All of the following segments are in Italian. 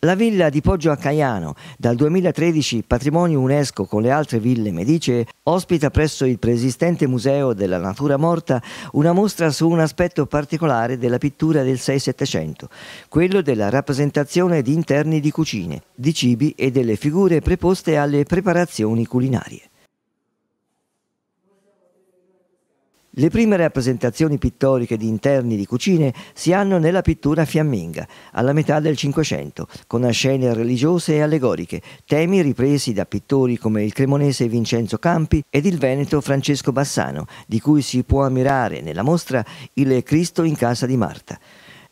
La villa di Poggio a Caiano, dal 2013 patrimonio UNESCO con le altre ville Medice, ospita presso il preesistente Museo della Natura Morta una mostra su un aspetto particolare della pittura del 6-700, quello della rappresentazione di interni di cucine, di cibi e delle figure preposte alle preparazioni culinarie. Le prime rappresentazioni pittoriche di interni di cucine si hanno nella pittura fiamminga, alla metà del Cinquecento, con scene religiose e allegoriche, temi ripresi da pittori come il cremonese Vincenzo Campi ed il veneto Francesco Bassano, di cui si può ammirare nella mostra il Cristo in casa di Marta.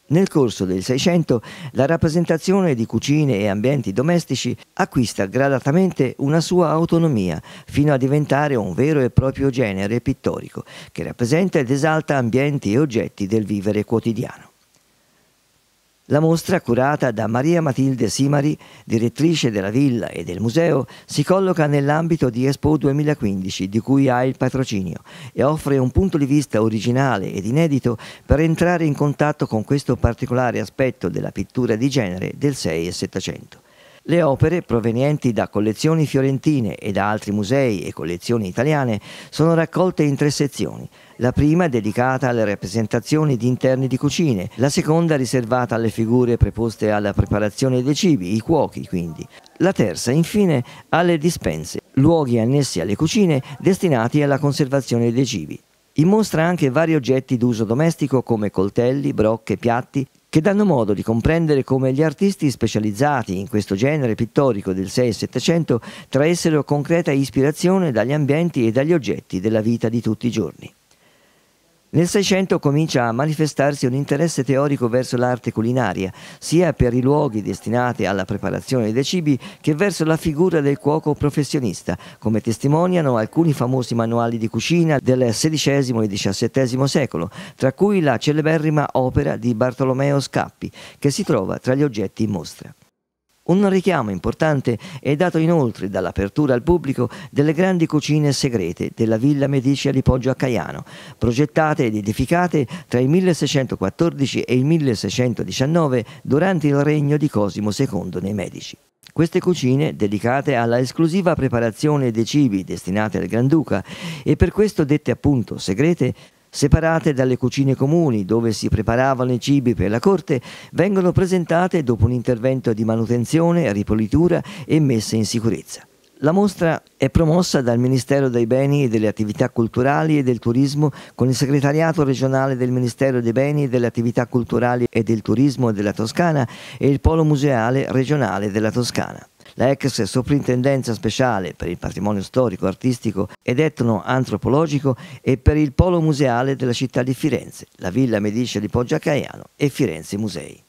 Nel corso del Seicento la rappresentazione di cucine e ambienti domestici acquista gradatamente una sua autonomia, fino a diventare un vero e proprio genere pittorico, che rappresenta ed esalta ambienti e oggetti del vivere quotidiano. La mostra, curata da Maria Matilde Simari, direttrice della villa e del museo, si colloca nell'ambito di Expo 2015, di cui ha il patrocinio, e offre un punto di vista originale ed inedito per entrare in contatto con questo particolare aspetto della pittura di genere del 6 e 700. Le opere, provenienti da collezioni fiorentine e da altri musei e collezioni italiane, sono raccolte in tre sezioni. La prima è dedicata alle rappresentazioni di interni di cucine, la seconda riservata alle figure preposte alla preparazione dei cibi, i cuochi quindi. La terza, infine, alle dispense, luoghi annessi alle cucine destinati alla conservazione dei cibi. In mostra anche vari oggetti d'uso domestico come coltelli, brocche, piatti, che danno modo di comprendere come gli artisti specializzati in questo genere pittorico del 6 e 700 traessero concreta ispirazione dagli ambienti e dagli oggetti della vita di tutti i giorni. Nel Seicento comincia a manifestarsi un interesse teorico verso l'arte culinaria, sia per i luoghi destinati alla preparazione dei cibi che verso la figura del cuoco professionista, come testimoniano alcuni famosi manuali di cucina del XVI e XVII secolo, tra cui la celeberrima opera di Bartolomeo Scappi, che si trova tra gli oggetti in mostra. Un richiamo importante è dato inoltre dall'apertura al pubblico delle grandi cucine segrete della Villa Medicia di Poggio a Caiano, progettate ed edificate tra il 1614 e il 1619 durante il regno di Cosimo II nei Medici. Queste cucine, dedicate alla esclusiva preparazione dei cibi destinati al Granduca e per questo dette appunto segrete, separate dalle cucine comuni dove si preparavano i cibi per la corte, vengono presentate dopo un intervento di manutenzione, ripulitura e messa in sicurezza. La mostra è promossa dal Ministero dei Beni e delle Attività Culturali e del Turismo con il Segretariato regionale del Ministero dei Beni e delle Attività Culturali e del Turismo della Toscana e il Polo Museale regionale della Toscana la ex soprintendenza speciale per il patrimonio storico, artistico ed etno-antropologico e per il polo museale della città di Firenze, la Villa Medice di Poggio Caiano e Firenze Musei.